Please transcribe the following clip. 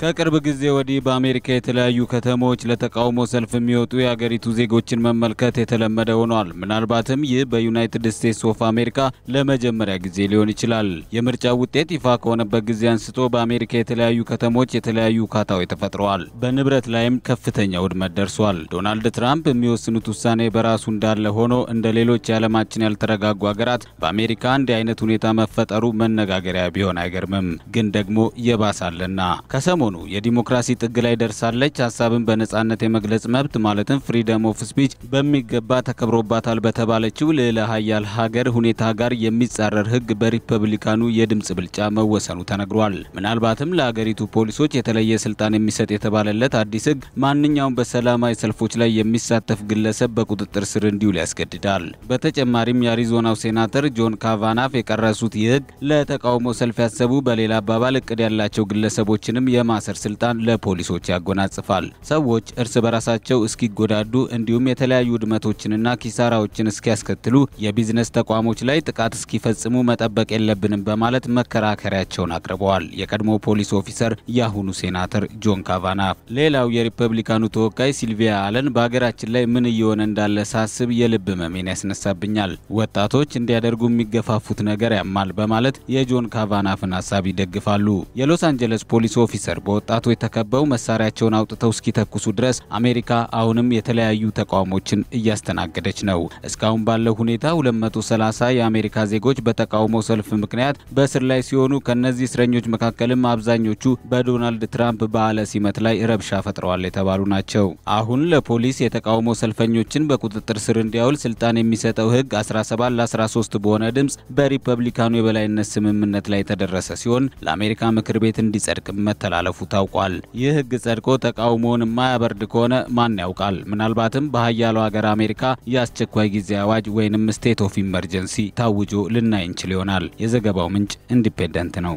ከቅርብ ጊዜ ወዲህ በአሜሪካ የተለያዩ ከተሞች ለተቃውሞ ሰልፍ የሚወጡ የአገሪቱ ዜጎችን መመልከት የተለመደ ሆኗል። ምናልባትም ይህ በዩናይትድ ስቴትስ ኦፍ አሜሪካ ለመጀመሪያ ጊዜ ሊሆን ይችላል። የምርጫ ውጤት ይፋ ከሆነበት ጊዜ አንስቶ በአሜሪካ የተለያዩ ከተሞች የተለያዩ ካታዎች ተፈጥረዋል። በንብረት ላይም ከፍተኛ ውድመት ደርሷል። ዶናልድ ትራምፕ የሚወስኑት ውሳኔ በራሱ እንዳለ ሆኖ እንደ ሌሎች የዓለማችን ያልተረጋጉ ሀገራት በአሜሪካ እንዲህ አይነት ሁኔታ መፈጠሩ መነጋገሪያ ቢሆን አይገርምም። ግን ደግሞ የባሳለና ከሰሞ ከሰሞኑ የዲሞክራሲ ጥግ ላይ ደርሳለች፣ ሀሳብን በነጻነት የመግለጽ መብት ማለትም ፍሪደም ኦፍ ስፒች በሚገባ ተከብሮባታል በተባለችው ልዕለ ሀያል ሀገር ሁኔታ ጋር የሚጻረር ህግ በሪፐብሊካኑ የድምፅ ብልጫ መወሰኑ ተነግሯል። ምናልባትም ለሀገሪቱ ፖሊሶች የተለየ ስልጣን የሚሰጥ የተባለለት አዲስ ህግ ማንኛውም በሰላማዊ ሰልፎች ላይ የሚሳተፍ ግለሰብ በቁጥጥር ስር እንዲውል ያስገድዳል። በተጨማሪም የአሪዞናው ሴናተር ጆን ካቫናፍ የቀረሱት ይህ ለተቃውሞ ሰልፍ ያሰቡ በሌላ አባባል እቅድ ያላቸው ግለሰቦችንም የማ የማሰር ስልጣን ለፖሊሶች ያጎናጽፋል። ሰዎች እርስ በራሳቸው እስኪጎዳዱ እንዲሁም የተለያዩ ውድመቶችንና ኪሳራዎችን እስኪያስከትሉ የቢዝነስ ተቋሞች ላይ ጥቃት እስኪፈጽሙ መጠበቅ የለብንም በማለት መከራከሪያቸውን አቅርበዋል። የቀድሞ ፖሊስ ኦፊሰር የአሁኑ ሴናተር ጆን ካቫናፍ። ሌላው የሪፐብሊካኑ ተወካይ ሲልቪያ አለን በሀገራችን ላይ ምን እየሆነ እንዳለ ሳስብ የልብ መሜን ያስነሳብኛል፣ ወጣቶች እንዲያደርጉ የሚገፋፉት ነገር ያማል በማለት የጆን ካቫናፍን ሀሳብ ይደግፋሉ። የሎስ አንጀለስ ፖሊስ ኦፊሰር በወጣቶች ተከበው መሳሪያቸውን አውጥተው እስኪተኩሱ ድረስ አሜሪካ አሁንም የተለያዩ ተቃውሞችን እያስተናገደች ነው። እስካሁን ባለው ሁኔታ 230 የአሜሪካ ዜጎች በተቃውሞ ሰልፍ ምክንያት በእስር ላይ ሲሆኑ ከነዚህ እስረኞች መካከልም አብዛኞቹ በዶናልድ ትራምፕ በዓለ ሲመት ላይ ረብሻ ፈጥረዋል የተባሉ ናቸው። አሁን ለፖሊስ የተቃውሞ ሰልፈኞችን በቁጥጥር ስር እንዲያውል ስልጣን የሚሰጠው ህግ 17 ለ13 በሆነ ድምፅ በሪፐብሊካኑ የበላይነት ስምምነት ላይ የተደረሰ ሲሆን ለአሜሪካ ምክር ቤት እንዲጸድቅ መተላለፉ መተላለፉ ታውቋል። ይህ ህግ ጸድቆ ተቃውሞውን የማያበርድ ከሆነ ማን ያውቃል? ምናልባትም በሀያሉ ሀገር አሜሪካ የአስቸኳይ ጊዜ አዋጅ ወይንም ስቴት ኦፍ ኢመርጀንሲ ታውጆ ልናይ እንችል ይሆናል። የዘገባው ምንጭ ኢንዲፔንደንት ነው።